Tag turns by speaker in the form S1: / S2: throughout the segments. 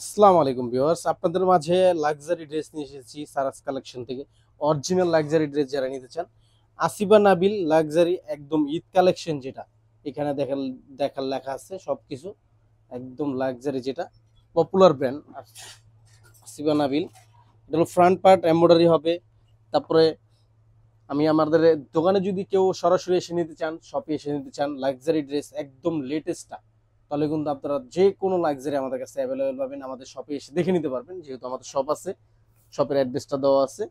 S1: আসসালামু আলাইকুম ভিউয়ার্স আপনাদের মাঝে লাক্সারি ড্রেস নিয়ে এসেছি সারাস কালেকশন থেকে অরিজিনাল লাক্সারি ড্রেস যারা নিতে চান আসিবা নাবিল লাক্সারি একদম ঈদ কালেকশন যেটা এখানে দেখার দেখার লেখা আছে সব কিছু একদম লাক্সারি যেটা পপুলার ব্র্যান্ড আসিবা নাবিল এটা ফ্রন্ট পার্ট এম্ব্রয়ডারি হবে তারপরে আমি আমাদের দোকানে যদি কেউ সরাসরি এসে নিতে চান শপে এসে নিতে চান লাক্সারি ড্রেস একদম লেটেস্টটা তাহলে কিন্তু আপনারা যে কোনো লাক্সারি আমাদের কাছে অ্যাভেলেবেল পাবেন আমাদের শপে এসে দেখে নিতে পারবেন যেহেতু আমাদের শপ আছে শপের অ্যাড্রেসটা দেওয়া আছে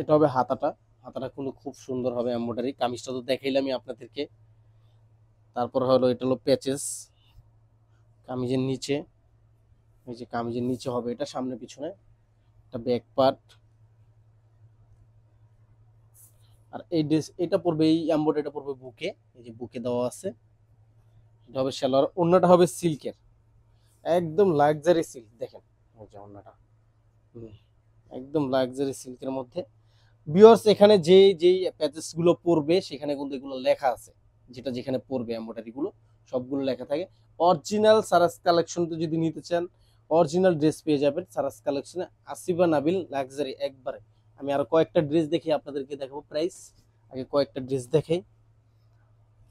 S1: এটা হবে হাতাটা হাতাটা কোনো খুব সুন্দর হবে এম্বয়ডারি কামিজটা তো দেখাইলামই আপনাদেরকে তারপর হলো এটা হলো প্যাচেস কামিজের নিচে এই যে কামিজের নিচে হবে এটা সামনে পিছনে এটা ব্যাক পার্ট আর এই ড্রেস এটা পড়বে এই অ্যাম্বোটা এটা পড়বে বুকে এই যে বুকে দেওয়া আছে এটা হবে সেলার অন্যটা হবে সিল্কের একদম লাক্সারি সিল্ক দেখেন যে অন্যটা একদম লাক্সারি সিল্কের মধ্যে বিয়র্স এখানে যে যেই প্যাচেসগুলো পড়বে সেখানে কিন্তু এগুলো লেখা আছে যেটা যেখানে পড়বে অ্যাম্বোটারিগুলো সবগুলো লেখা থাকে অরিজিনাল সারাস কালেকশন তো যদি নিতে চান অরিজিনাল ড্রেস পেয়ে যাবেন সারাস কালেকশনে আসিবা নাবিল লাক্সারি একবারে আমি আর কয়েকটা ড্রেস দেখি আপনাদেরকে দেখাবো প্রাইস আগে কয়েকটা ড্রেস দেখাই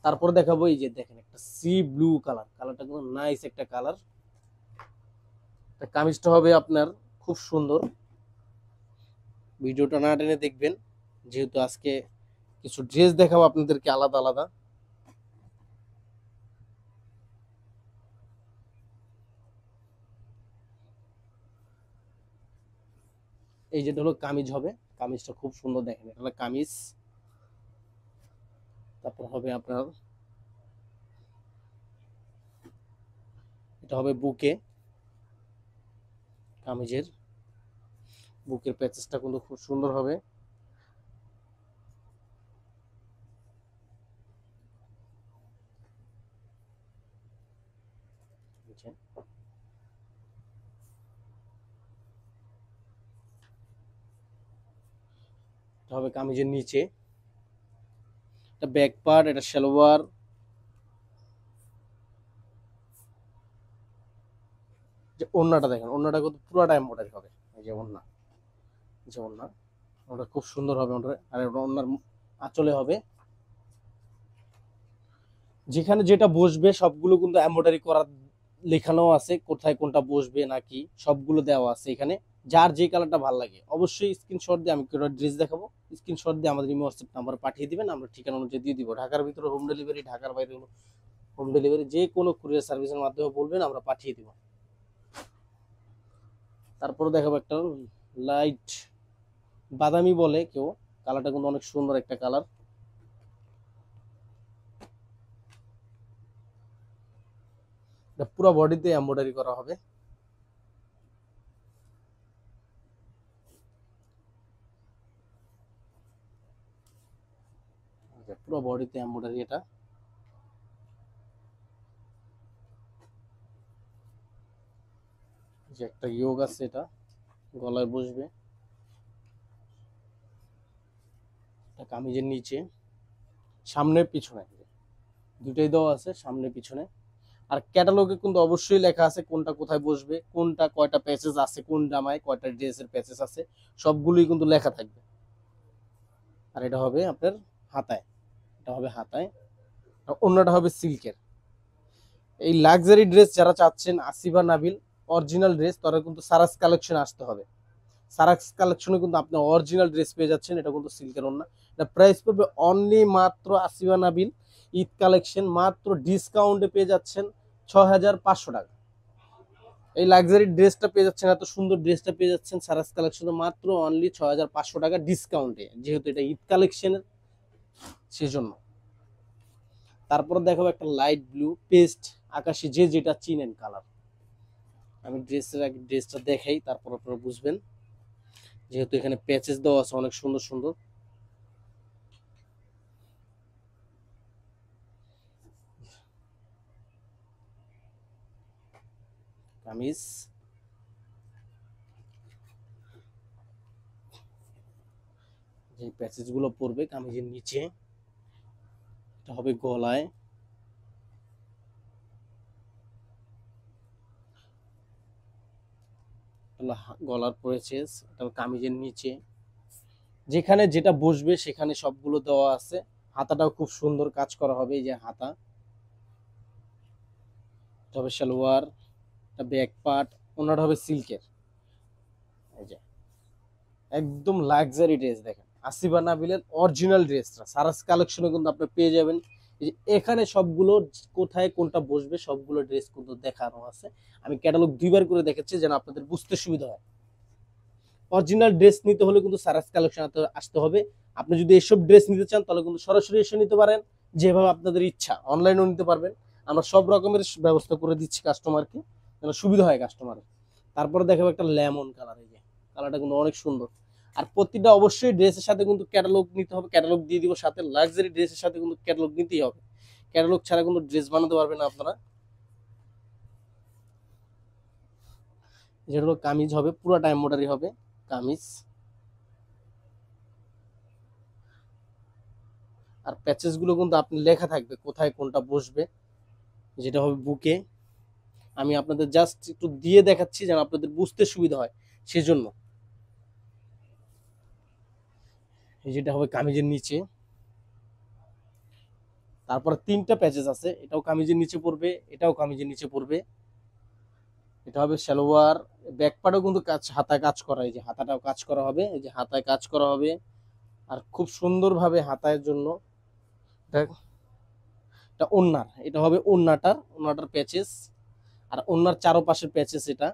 S1: তারপর দেখাবো এই যে দেখেন একটা সি ব্লু কালার কালারটা খুব নাইস একটা কালার এটা কামিস্ট হবে আপনার খুব সুন্দর ভিডিওটা নাড়িনে দেখবেন যেহেতু আজকে কিছু ড্রেস দেখাবো আপনাদেরকে আলাদা আলাদা এই যেটা হলো কামিজ হবে কামিজটা খুব সুন্দর দেখেন এটা কামিজ তারপর হবে আপনার এটা হবে বুকে কামিজের বুকের প্যাচেসটা কিন্তু খুব সুন্দর হবে Okay. হবে কামিজের নিচে এটা ব্যাক পার্ট এটা সালোয়ার যে ওড়নাটা দেখেন ওড়নাটা কিন্তু পুরাটা এম্বোটারি হবে এই যে ওড়না যে ওড়না ওটা খুব সুন্দর হবে ওটা আর ওটা ওড়নার আঁচলে হবে যেখানে যেটা বসবে সবগুলো কিন্তু এম্বোটারি করা লেখানো আছে কোথায় কোনটা বসবে নাকি সবগুলো দেওয়া আছে এখানে যার যে কালারটা ভালো লাগে অবশ্যই স্ক্রিনশট দিয়ে আমি একটা ড্রেস দেখাবো স্ক্রিনশট দিয়ে আমাদের ইমো হোয়াটসঅ্যাপ নাম্বার পাঠিয়ে দেবেন আমরা ঠিকানা অনুযায়ী দিয়ে দিব ঢাকার ভিতরে হোম ডেলিভারি ঢাকার বাইরে হলো হোম ডেলিভারি যে কোনো কুরিয়ার সার্ভিসের মাধ্যমে বলবেন আমরা পাঠিয়ে দিব তারপরে দেখাবো একটা লাইট বাদামি বলে কেউ কালারটা কিন্তু অনেক সুন্দর একটা কালার পুরো বডিতে এম্ব্রয়ডারি করা হবে পুরো বডিতে এম্বয়ডারি এটা যে একটা ইয়োগ আছে এটা গলায় বসবে কামিজের নিচে সামনে পিছনে দুটাই দেওয়া আছে সামনে পিছনে আর ক্যাটালগে কিন্তু অবশ্যই লেখা আছে কোনটা কোথায় বসবে কোনটা কয়টা প্যাচেস আছে কোন জামায় কয়টা ড্রেসের প্যাচেস আছে সবগুলোই কিন্তু লেখা থাকবে আর এটা হবে আপনার হাতায় একটা হবে হাতায় অন্যটা হবে সিল্কের এই লাক্সারি ড্রেস যারা চাচ্ছেন আসিবা নাবিল অরিজিনাল ড্রেস তারা কিন্তু সারাস কালেকশন আসতে হবে সারাক্স কালেকশনে কিন্তু আপনি অরিজিনাল ড্রেস পেয়ে যাচ্ছেন এটা কিন্তু সিল্কের ওনা এটা প্রাইস পড়বে অনলি মাত্র আসিবা নাবিল ঈদ কালেকশন মাত্র ডিসকাউন্টে পেয়ে যাচ্ছেন ছ টাকা এই লাক্সারি ড্রেসটা পেয়ে যাচ্ছেন এত সুন্দর ড্রেসটা পেয়ে যাচ্ছেন সারাস কালেকশন মাত্র অনলি ছ টাকা ডিসকাউন্টে যেহেতু এটা ঈদ কালেকশনের সেজন্য তারপর দেখাবো একটা লাইট ব্লু পেস্ট আকাশে যে যেটা চিনেন কালার আমি ড্রেসের আগে ড্রেসটা দেখাই তারপর আপনারা বুঝবেন যেহেতু এখানে প্যাচেস দেওয়া আছে অনেক সুন্দর সুন্দর কামিজ যে গুলো পড়বে কামিজের নিচে এটা হবে গলায় গলার পড়েছেস এটা কামিজের নিচে যেখানে যেটা বসবে সেখানে সবগুলো দেওয়া আছে হাতাটাও খুব সুন্দর কাজ করা হবে এই যে হাতা হবে সালোয়ার এটা ব্যাক পার্ট ওনার হবে সিল্কের এই যে একদম লাক্সারি ড্রেস দেখেন আসিবা নাবিলের অরিজিনাল ড্রেসটা সারাস কালেকশনে কিন্তু আপনি পেয়ে যাবেন এখানে সবগুলো কোথায় কোনটা বসবে সবগুলো ড্রেস কিন্তু দেখানো আছে আমি ক্যাটালগ দুইবার করে দেখেছি যেন আপনাদের বুঝতে সুবিধা হয় অরিজিনাল ড্রেস নিতে হলে কিন্তু সারাস কালেকশন আসতে হবে আপনি যদি এসব ড্রেস নিতে চান তাহলে কিন্তু সরাসরি এসে নিতে পারেন যেভাবে আপনাদের ইচ্ছা অনলাইনেও নিতে পারবেন আমরা সব রকমের ব্যবস্থা করে দিচ্ছি কাস্টমারকে যেন সুবিধা হয় কাস্টমারের তারপরে দেখাবো একটা লেমন কালার এই যে কালারটা কিন্তু অনেক সুন্দর আর প্রতিটা অবশ্যই ড্রেসের সাথে কিন্তু ক্যাটালগ নিতে হবে ক্যাটালগ দিয়ে দিব সাথে লাক্সারি ড্রেসের সাথে কিন্তু ক্যাটালগ নিতেই হবে ক্যাটালগ ছাড়া কিন্তু ড্রেস বানাতে পারবেন না আপনারা যেটা হলো কামিজ হবে পুরো টাইম মোটারি হবে কামিজ আর প্যাচেসগুলো কিন্তু আপনি লেখা থাকবে কোথায় কোনটা বসবে যেটা হবে বুকে আমি আপনাদের জাস্ট একটু দিয়ে দেখাচ্ছি যেন আপনাদের বুঝতে সুবিধা হয় সেজন্য এই যেটা হবে কামিজের নিচে তারপরে তিনটা প্যাচেস আছে এটাও কামিজের নিচে পড়বে এটাও কামিজের নিচে পড়বে এটা হবে সালোয়ার ব্যাকপার্টও কিন্তু কাজ হাতা কাজ করা এই যে হাতাটাও কাজ করা হবে এই যে হাতায় কাজ করা হবে আর খুব সুন্দরভাবে হাতায়ের জন্য এটা ওনার এটা হবে ওনাটার ওনাটার প্যাচেস আর ওনার চারোপাশের প্যাচেস এটা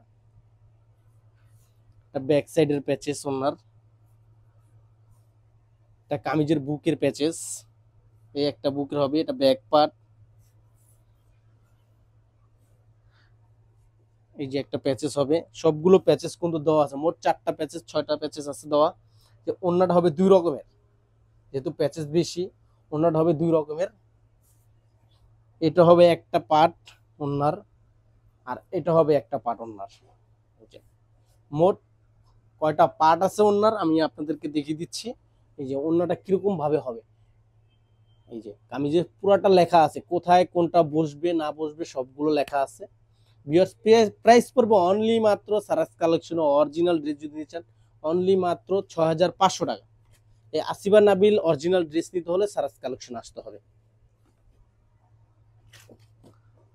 S1: ব্যাক সাইডের প্যাচেস ওনার একটা কামিজের বুকের প্যাচেস এই একটা বুকের হবে এটা ব্যাক পার্ট এই যে একটা প্যাচেস হবে সবগুলো প্যাচেস কিন্তু দেওয়া আছে মোট চারটা প্যাচেস ছয়টা প্যাচেস আছে দেওয়া যে অন্যটা হবে দুই রকমের যেহেতু প্যাচেস বেশি অন্যটা হবে দুই রকমের এটা হবে একটা পার্ট অন্যার আর এটা হবে একটা পার্ট অন্যার মোট কয়টা পার্ট আছে অন্যার আমি আপনাদেরকে দেখিয়ে দিচ্ছি এই যে অন্যটা কীরকমভাবে হবে এই যে কামিজের পুরাটা লেখা আছে কোথায় কোনটা বসবে না বসবে সবগুলো লেখা আছে বিয়ার্স প্রাইস পড়বে অনলি মাত্র সারাস কালেকশন অরিজিনাল ড্রেস যদি নিচ্ছেন অনলি মাত্র ছ টাকা এই আসিবা নাবিল অরিজিনাল ড্রেস নিতে হলে সারাস কালেকশন আসতে হবে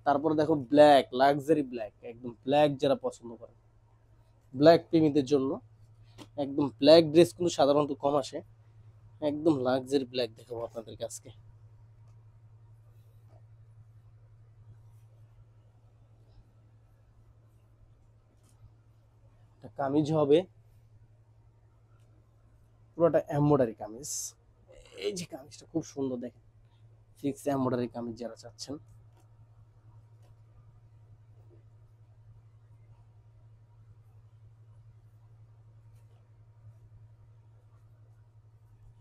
S1: তারপরে দেখো ব্ল্যাক লাক্সারি ব্ল্যাক একদম ব্ল্যাক যারা পছন্দ করে ব্ল্যাক প্রেমীদের জন্য একদম ব্ল্যাক ড্রেস কিন্তু সাধারণত কম আসে একদম লাগজারি ব্ল্যাক দেখাবো আপনাদের আজকে কামিজ হবে পুরোটা এম্বয়ডারি কামিজ এই যে কামিজটা খুব সুন্দর দেখেন ফিক্স এম্বয়ডারি কামিজ যারা চাচ্ছেন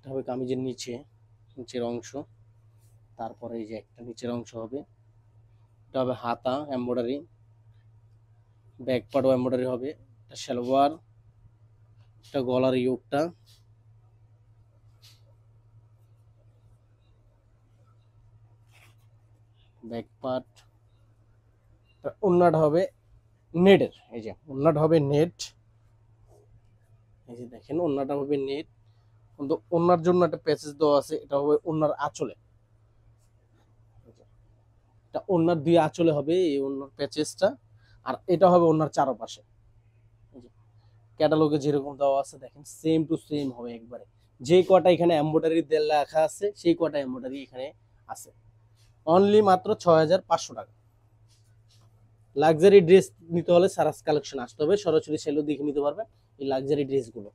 S1: একটা হবে কামিজের নিচে নিচের অংশ তারপরে এই যে একটা নিচের অংশ হবে এটা হবে হাতা এম্ব্রয়ডারি ব্যাক পার্টও এম্ব্রয়ডারি হবে একটা সালোয়ার একটা গলার ইয়োগটা ব্যাক পার্ট উন্নাট হবে নেটের এই যে উন্নাট হবে নেট এই যে দেখেন উন্নাটা হবে নেট কিন্তু ওনার জন্য একটা প্যাসেজ দেওয়া আছে এটা হবে ওনার আঁচলে এটা ওনার দুই আঁচলে হবে এই ওনার প্যাচেজটা আর এটা হবে ওনার চারপাশে ক্যাটালগে যেরকম দেওয়া আছে দেখেন সেম টু সেম হবে একবারে যে কটা এখানে এম্বয়ডারি লেখা আছে সেই কটা এম্বয়ডারি এখানে আছে অনলি মাত্র ছয় হাজার পাঁচশো টাকা লাক্সারি ড্রেস নিতে হলে সারাস কালেকশন আসতে হবে সরাসরি সেলও দেখে নিতে পারবেন এই লাক্সারি ড্রেসগুলো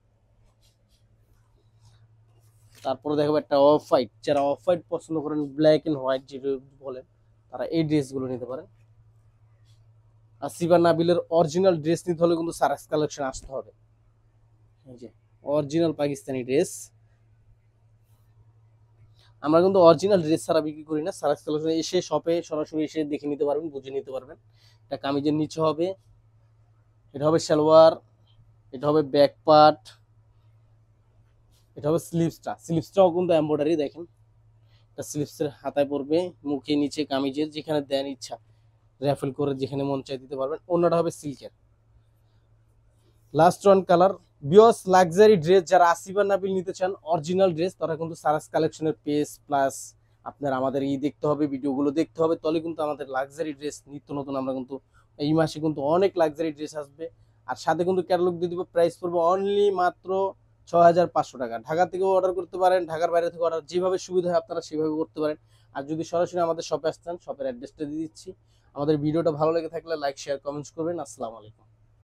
S1: তারপরে দেখাবো একটা অফ হোয়াইট যারা অফ হোয়াইট পছন্দ করেন ব্ল্যাক অ্যান্ড হোয়াইট যেটা বলেন তারা এই ড্রেসগুলো নিতে পারেন আর সিবা নাবিলের অরিজিনাল ড্রেস নিতে হলে কিন্তু সারাস কালেকশন আসতে হবে যে অরিজিনাল পাকিস্তানি ড্রেস আমরা কিন্তু অরিজিনাল ড্রেস ছাড়া বিক্রি করি না সারাস কালেকশন এসে শপে সরাসরি এসে দেখে নিতে পারবেন বুঝে নিতে পারবেন এটা কামিজের নিচে হবে এটা হবে সালোয়ার এটা হবে ব্যাক পার্ট এটা হবে স্লিপসটা স্লিপসটাও কিন্তু এম্ব্রয়ডারি দেখেন এটা স্লিপসের হাতায় পড়বে মুখে নিচে কামিজের যেখানে দেন ইচ্ছা র্যাফেল করে যেখানে মন চাই দিতে পারবেন অন্যটা হবে সিল্কের লাস্ট ওয়ান কালার বিয়স লাক্সারি ড্রেস যারা আসিবা নাবিল নিতে চান অরিজিনাল ড্রেস তারা কিন্তু সারাস কালেকশনের পেস প্লাস আপনার আমাদের ই দেখতে হবে ভিডিওগুলো দেখতে হবে তবে কিন্তু আমাদের লাক্সারি ড্রেস নিত্য নতুন আমরা কিন্তু এই মাসে কিন্তু অনেক লাক্সারি ড্রেস আসবে আর সাথে কিন্তু ক্যাটালগ দিয়ে দিব প্রাইস পড়বে অনলি মাত্র ছয় হাজার পাঁচশো টাকা ঢাকা থেকেও অর্ডার করতে পারেন ঢাকার বাইরে থেকে অর্ডার যেভাবে সুবিধা হয় আপনারা সেভাবে করতে পারেন আর যদি সরাসরি আমাদের শপে আসতেন শপের অ্যাড্রেসটা দিয়ে দিচ্ছি আমাদের ভিডিওটা ভালো লেগে থাকলে লাইক শেয়ার কমেন্টস করবেন আসসালামু আলাইকুম